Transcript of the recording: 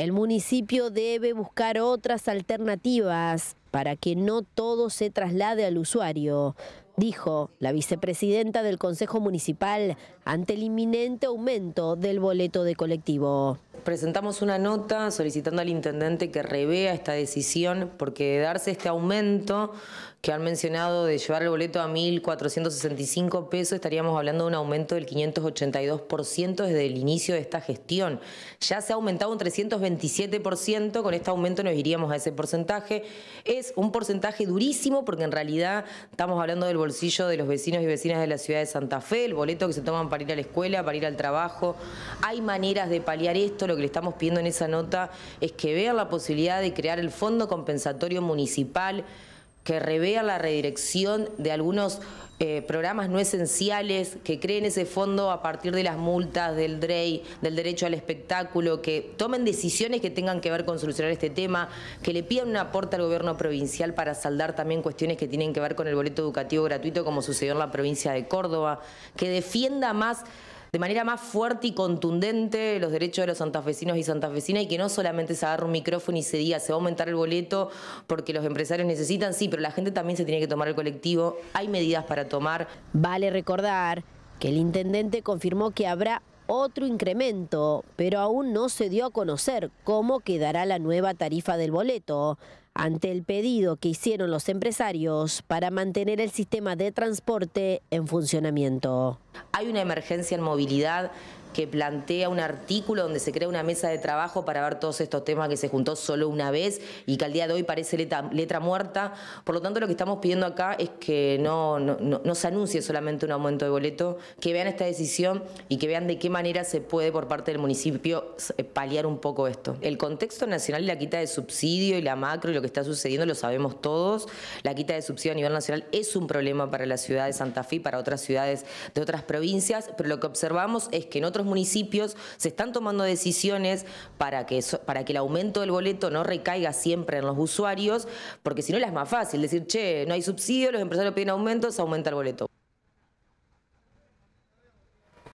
El municipio debe buscar otras alternativas para que no todo se traslade al usuario, dijo la vicepresidenta del Consejo Municipal ante el inminente aumento del boleto de colectivo presentamos una nota solicitando al intendente que revea esta decisión, porque darse este aumento que han mencionado de llevar el boleto a 1.465 pesos, estaríamos hablando de un aumento del 582% desde el inicio de esta gestión. Ya se ha aumentado un 327%, con este aumento nos iríamos a ese porcentaje. Es un porcentaje durísimo porque en realidad estamos hablando del bolsillo de los vecinos y vecinas de la ciudad de Santa Fe, el boleto que se toman para ir a la escuela, para ir al trabajo. Hay maneras de paliar esto, lo que le estamos pidiendo en esa nota es que vea la posibilidad de crear el Fondo Compensatorio Municipal, que revea la redirección de algunos eh, programas no esenciales, que creen ese fondo a partir de las multas, del DREI, del derecho al espectáculo, que tomen decisiones que tengan que ver con solucionar este tema, que le pidan un aporte al gobierno provincial para saldar también cuestiones que tienen que ver con el boleto educativo gratuito, como sucedió en la provincia de Córdoba, que defienda más de manera más fuerte y contundente los derechos de los santafesinos y santafesinas y que no solamente se agarre un micrófono y se diga se va a aumentar el boleto porque los empresarios necesitan, sí, pero la gente también se tiene que tomar el colectivo, hay medidas para tomar. Vale recordar que el intendente confirmó que habrá otro incremento, pero aún no se dio a conocer cómo quedará la nueva tarifa del boleto, ante el pedido que hicieron los empresarios para mantener el sistema de transporte en funcionamiento. Hay una emergencia en movilidad que plantea un artículo donde se crea una mesa de trabajo para ver todos estos temas que se juntó solo una vez y que al día de hoy parece letra, muerta. Por lo tanto, lo que estamos pidiendo acá es que no, no, se anuncie solamente un aumento de boleto, que vean esta decisión y que vean de qué manera se puede por parte del municipio eh, paliar un poco esto. El contexto nacional y la quita de subsidio y la macro y lo que está sucediendo lo sabemos todos. La quita de subsidio a nivel nacional es un problema para la ciudad de Santa Fe y para otras ciudades de otras provincias, pero lo que observamos es que en otros municipios se están tomando decisiones para que, para que el aumento del boleto no recaiga siempre en los usuarios, porque si no es más fácil decir, che, no hay subsidio, los empresarios piden aumentos, aumenta el boleto.